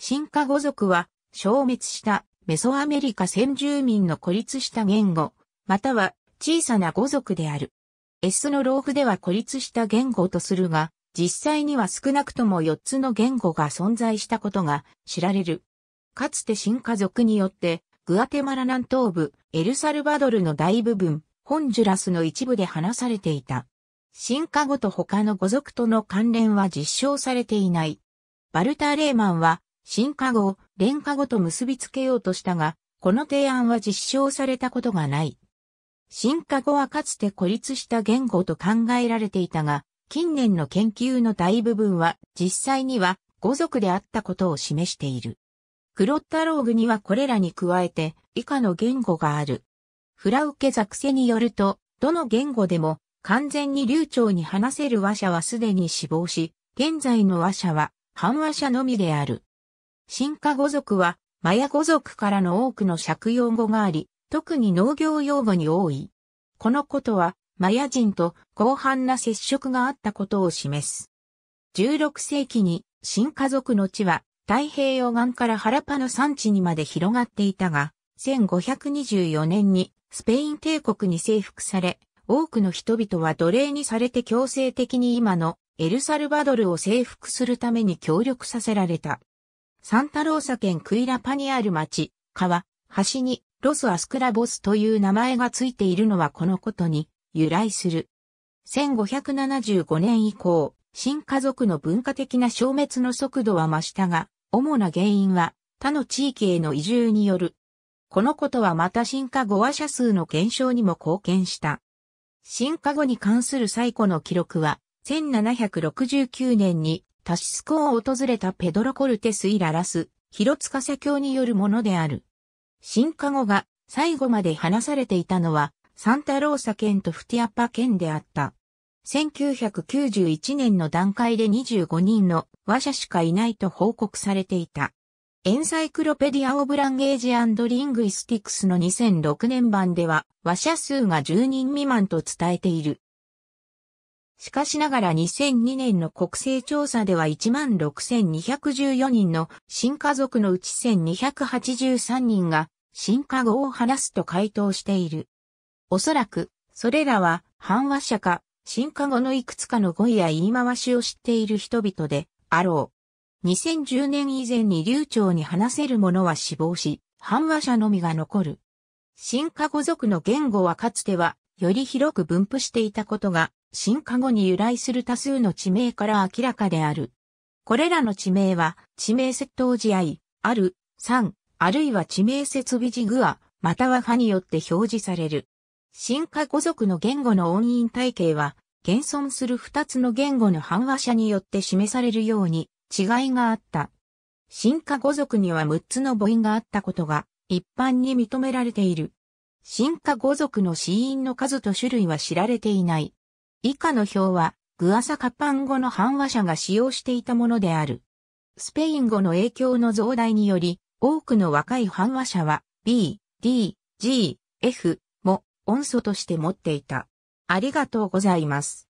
進化語族は消滅したメソアメリカ先住民の孤立した言語、または小さな語族である。エスの老夫では孤立した言語とするが、実際には少なくとも4つの言語が存在したことが知られる。かつて進化族によって、グアテマラ南東部、エルサルバドルの大部分、ホンジュラスの一部で話されていた。進化語と他の語族との関連は実証されていない。バルター・レーマンは、新化後、連廉価と結びつけようとしたが、この提案は実証されたことがない。新化後はかつて孤立した言語と考えられていたが、近年の研究の大部分は実際には語族であったことを示している。クロッタローグにはこれらに加えて以下の言語がある。フラウケザクセによると、どの言語でも完全に流暢に話せる話者はすでに死亡し、現在の話者は半話者のみである。新化語族は、マヤ語族からの多くの借用語があり、特に農業用語に多い。このことは、マヤ人と広範な接触があったことを示す。16世紀に、新化族の地は、太平洋岸から原パの産地にまで広がっていたが、1524年にスペイン帝国に征服され、多くの人々は奴隷にされて強制的に今のエルサルバドルを征服するために協力させられた。サンタローサ県クイラパにある町、川、橋にロス・アスクラボスという名前がついているのはこのことに由来する。1575年以降、新家族の文化的な消滅の速度は増したが、主な原因は他の地域への移住による。このことはまた進化後話者数の減少にも貢献した。進化後に関する最古の記録は、1769年にタシスコを訪れたペドロ・コルテス・イ・ララス、広司教によるものである。進化後が最後まで話されていたのは、サンタローサ県とフティアパ県であった。1991年の段階で25人の和者しかいないと報告されていた。エンサイクロペディア・オブ・ランゲージ・リングイスティクスの2006年版では、和者数が10人未満と伝えている。しかしながら2002年の国勢調査では16,214人の新家族のうち1,283人が新家語を話すと回答している。おそらく、それらは反話者か、新家語のいくつかの語彙や言い回しを知っている人々であろう。2010年以前に流暢に話せる者は死亡し、反話者のみが残る。新家語族の言語はかつては、より広く分布していたことが進化後に由来する多数の地名から明らかである。これらの地名は、地名窃盗時合、ある、三、あるいは地名設備ジ具は、または派によって表示される。進化語族の言語の音韻体系は、現存する二つの言語の反話者によって示されるように違いがあった。進化語族には六つの母音があったことが一般に認められている。進化語族の死因の数と種類は知られていない。以下の表は、グアサカパン語の反話者が使用していたものである。スペイン語の影響の増大により、多くの若い反話者は B、D、G、F も音素として持っていた。ありがとうございます。